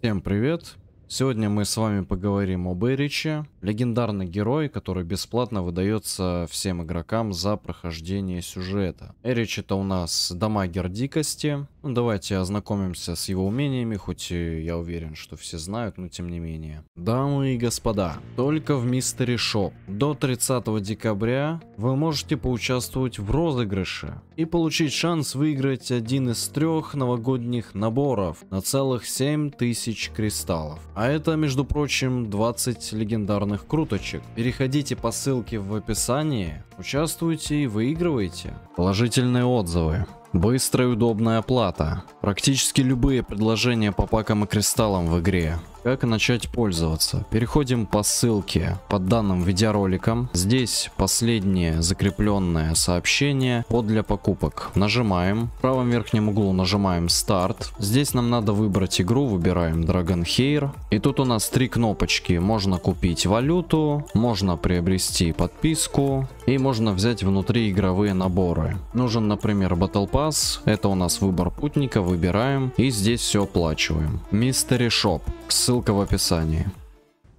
Всем привет. Сегодня мы с вами поговорим об Эриче, легендарный герой, который бесплатно выдается всем игрокам за прохождение сюжета. Эрич это у нас дамагер дикости. Ну, давайте ознакомимся с его умениями, хоть и я уверен, что все знают, но тем не менее. Дамы и господа, только в Мистери Шоп до 30 декабря вы можете поучаствовать в розыгрыше и получить шанс выиграть один из трех новогодних наборов на целых 7000 кристаллов. А это, между прочим, 20 легендарных круточек. Переходите по ссылке в описании, участвуйте и выигрывайте. Положительные отзывы. Быстрая и удобная оплата. Практически любые предложения по пакам и кристаллам в игре. Как начать пользоваться? Переходим по ссылке под данным видеороликом. Здесь последнее закрепленное сообщение под для покупок. Нажимаем. В правом верхнем углу нажимаем старт. Здесь нам надо выбрать игру. Выбираем Dragon Hair. И тут у нас три кнопочки. Можно купить валюту, можно приобрести подписку и можно взять внутри игровые наборы. Нужен, например, Battle Pass. Это у нас выбор путника. Выбираем. И здесь все оплачиваем. Mystery Shop. С ссылка в описании.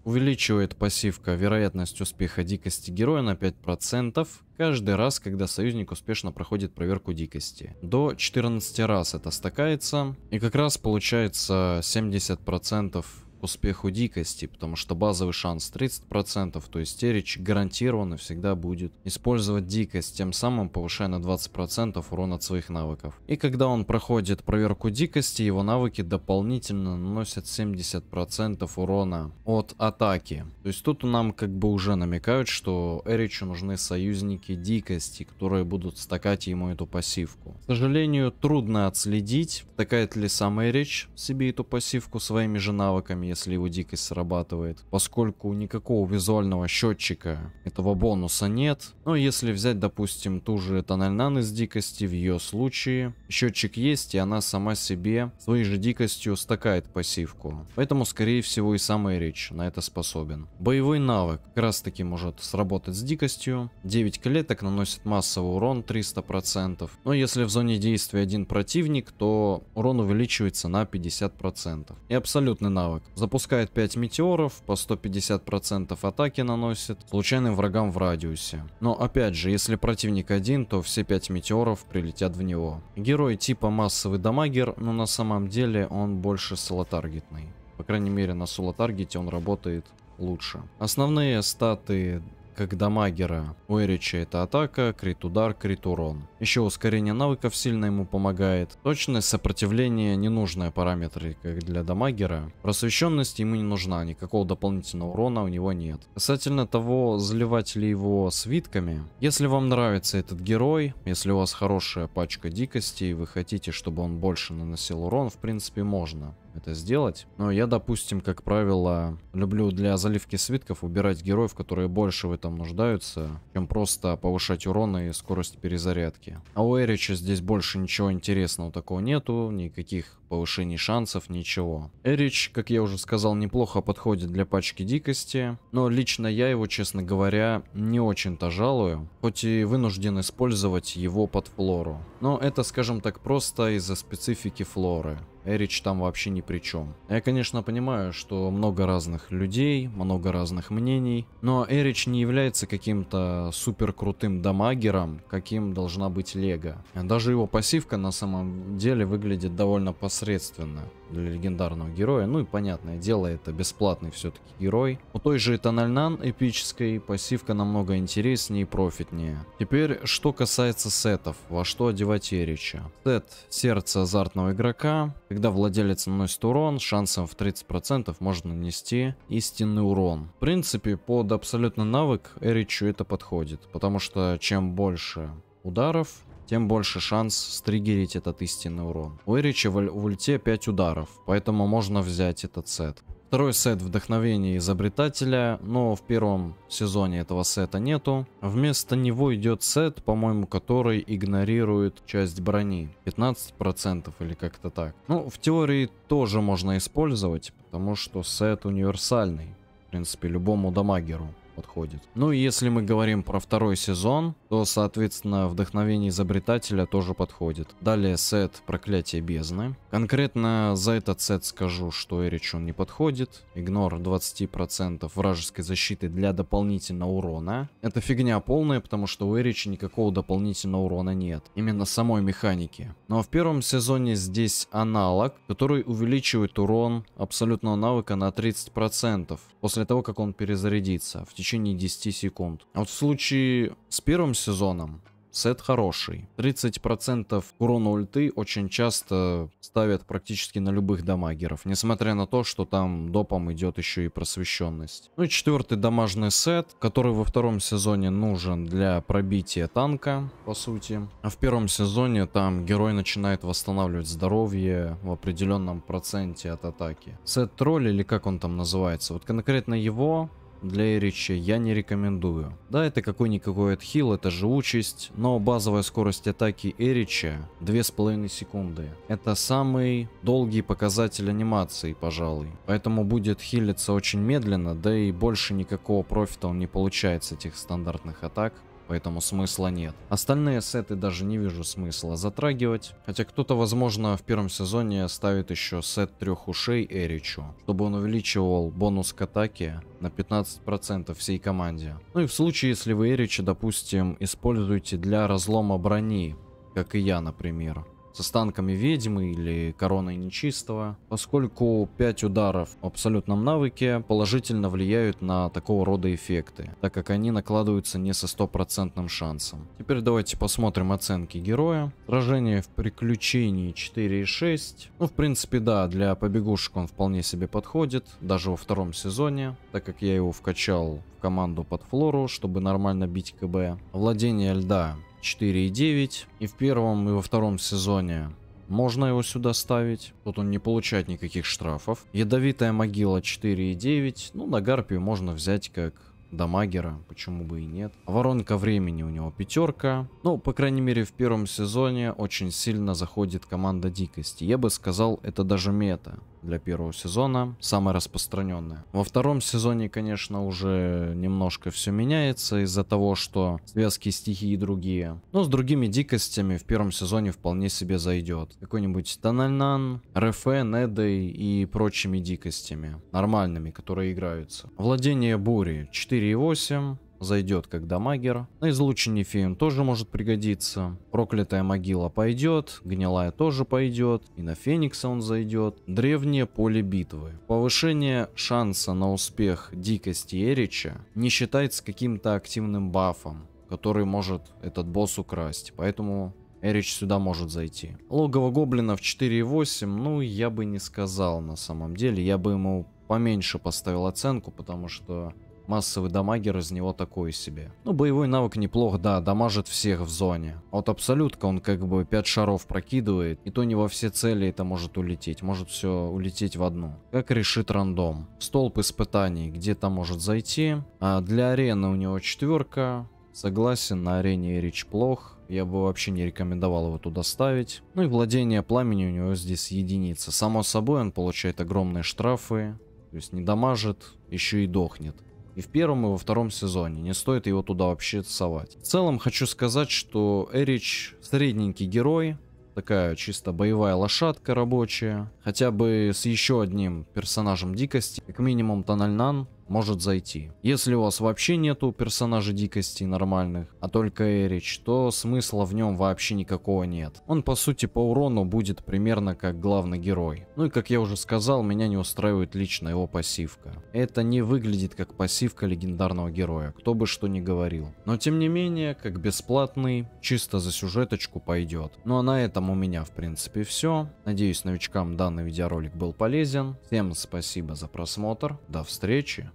Увеличивает пассивка вероятность успеха дикости героя на 5% каждый раз, когда союзник успешно проходит проверку дикости. До 14 раз это стакается, и как раз получается 70% к успеху дикости, потому что базовый шанс 30%, то есть Терич гарантированно всегда будет использовать дикость, тем самым повышая на 20% урон от своих навыков. И когда он проходит проверку дикости, его навыки дополнительно наносят 70% урона от атаки. То есть тут нам как бы уже намекают, что Эричу нужны союзники дикости, которые будут стакать ему эту пассивку. К сожалению, трудно отследить, такая ли сам Эрич себе эту пассивку своими же навыками, если его дикость срабатывает, поскольку никакого визуального счетчика этого бонуса нет. Но если взять, допустим, ту же Тональнан из дикости, в ее случае счетчик есть, и она сама себе своей же дикостью стакает пассивку. Поэтому, скорее всего, и сам Эрич на это способен. Боевой навык как раз таки может сработать с дикостью. 9 клеток наносит массовый урон 300%. Но если в зоне действия один противник, то урон увеличивается на 50%. И абсолютный навык. Запускает 5 метеоров, по 150% атаки наносит, случайным врагам в радиусе. Но опять же, если противник один, то все 5 метеоров прилетят в него. Герой типа массовый дамагер, но на самом деле он больше соло-таргетный. По крайней мере на соло-таргете он работает лучше. Основные статы как дамагера у Эрича это атака, крит удар, крит урон. Еще ускорение навыков сильно ему помогает. Точность, сопротивление ненужные параметры, как для дамагера. Просвещенность ему не нужна, никакого дополнительного урона у него нет. Касательно того, заливать ли его свитками. Если вам нравится этот герой, если у вас хорошая пачка дикости и вы хотите, чтобы он больше наносил урон, в принципе можно это сделать. Но я, допустим, как правило, люблю для заливки свитков убирать героев, которые больше в этом нуждаются, чем просто повышать урон и скорость перезарядки практически. А у Эрича здесь больше ничего интересного такого нету, никаких повышений шансов, ничего. Эрич, как я уже сказал, неплохо подходит для пачки дикости, но лично я его, честно говоря, не очень-то жалую, хоть и вынужден использовать его под флору. Но это, скажем так, просто из-за специфики флоры. Эрич там вообще ни при чем. Я, конечно, понимаю, что много разных людей, много разных мнений, но Эрич не является каким-то супер крутым дамагером, каким должна быть Лего. Даже его пассивка на самом деле выглядит довольно посредственно для легендарного героя. Ну и понятное дело, это бесплатный все-таки герой. У той же Тональнан эпической пассивка намного интереснее и профитнее. Теперь, что касается сетов, во что одевать Эрича. Сет «Сердце азартного игрока», когда владелец наносит урон, шансом в 30% можно нанести истинный урон. В принципе, под абсолютный навык Эричу это подходит, потому что чем больше ударов, тем больше шанс стригерить этот истинный урон. У Эрича в, в ульте 5 ударов, поэтому можно взять этот сет. Второй сет вдохновения изобретателя, но в первом сезоне этого сета нету. Вместо него идет сет, по-моему, который игнорирует часть брони. 15% или как-то так. Ну, в теории тоже можно использовать, потому что сет универсальный. В принципе, любому дамагеру подходит. Ну и если мы говорим про второй сезон, то, соответственно, вдохновение изобретателя тоже подходит. Далее сет проклятие бездны. Конкретно за этот сет скажу, что Эрич он не подходит. Игнор 20% вражеской защиты для дополнительного урона. Это фигня полная, потому что у Эрича никакого дополнительного урона нет. Именно самой механики. Но в первом сезоне здесь аналог, который увеличивает урон абсолютного навыка на 30% после того, как он перезарядится в течение течение 10 секунд. А вот в случае с первым сезоном сет хороший. 30% урона ульты очень часто ставят практически на любых дамагеров, несмотря на то, что там допом идет еще и просвещенность. Ну и четвертый дамажный сет, который во втором сезоне нужен для пробития танка, по сути. А в первом сезоне там герой начинает восстанавливать здоровье в определенном проценте от атаки. Сет тролль или как он там называется, вот конкретно его для Эрича я не рекомендую. Да, это какой-никакой отхил, это живучесть, но базовая скорость атаки Эрича 2,5 секунды. Это самый долгий показатель анимации, пожалуй. Поэтому будет хилиться очень медленно, да и больше никакого профита он не получает с этих стандартных атак поэтому смысла нет. Остальные сеты даже не вижу смысла затрагивать, хотя кто-то, возможно, в первом сезоне ставит еще сет трех ушей Эричу, чтобы он увеличивал бонус к атаке на 15% всей команде. Ну и в случае, если вы Эрича, допустим, используете для разлома брони, как и я, например, с останками ведьмы или короной нечистого, поскольку 5 ударов в абсолютном навыке положительно влияют на такого рода эффекты, так как они накладываются не со стопроцентным шансом. Теперь давайте посмотрим оценки героя. Сражение в приключении 4,6. Ну, в принципе, да, для побегушек он вполне себе подходит, даже во втором сезоне, так как я его вкачал в команду под флору, чтобы нормально бить КБ. Владение льда 4,9. И в первом, и во втором сезоне можно его сюда ставить. Тут он не получает никаких штрафов. Ядовитая могила 4,9. Ну, на Гарпию можно взять как дамагера, почему бы и нет. Воронка времени у него пятерка. Ну, по крайней мере, в первом сезоне очень сильно заходит команда дикости. Я бы сказал, это даже мета для первого сезона, самое распространенное. Во втором сезоне, конечно, уже немножко все меняется из-за того, что связки стихии другие. Но с другими дикостями в первом сезоне вполне себе зайдет. Какой-нибудь Тональнан, Рефе, Недой и прочими дикостями. Нормальными, которые играются. Владение бури 4,8 зайдет как дамагер. На излучине феем тоже может пригодиться. Проклятая могила пойдет, гнилая тоже пойдет. И на феникса он зайдет. Древнее поле битвы. Повышение шанса на успех дикости Эрича не считается каким-то активным бафом который может этот босс украсть. Поэтому Эрич сюда может зайти. Логово гоблина гоблинов 4.8, ну, я бы не сказал на самом деле. Я бы ему поменьше поставил оценку, потому что Массовый дамагер из него такой себе. Ну, боевой навык неплох, да, дамажит всех в зоне. А вот абсолютка он как бы 5 шаров прокидывает, и то не во все цели это может улететь. Может все улететь в одну. Как решит рандом. Столб испытаний где-то может зайти. А для арены у него четверка. Согласен, на арене речь плох. Я бы вообще не рекомендовал его туда ставить. Ну и владение пламени у него здесь единица. Само собой, он получает огромные штрафы. То есть не дамажит, еще и дохнет и в первом, и во втором сезоне. Не стоит его туда вообще совать. В целом хочу сказать, что Эрич средненький герой, такая чисто боевая лошадка рабочая, хотя бы с еще одним персонажем дикости, как минимум Тональнан, может зайти. Если у вас вообще нету персонажей дикости нормальных, а только Эрич, то смысла в нем вообще никакого нет. Он по сути по урону будет примерно как главный герой. Ну и как я уже сказал, меня не устраивает лично его пассивка. Это не выглядит как пассивка легендарного героя, кто бы что ни говорил. Но тем не менее, как бесплатный, чисто за сюжеточку пойдет. Ну а на этом у меня в принципе все. Надеюсь новичкам данный видеоролик был полезен. Всем спасибо за просмотр. До встречи.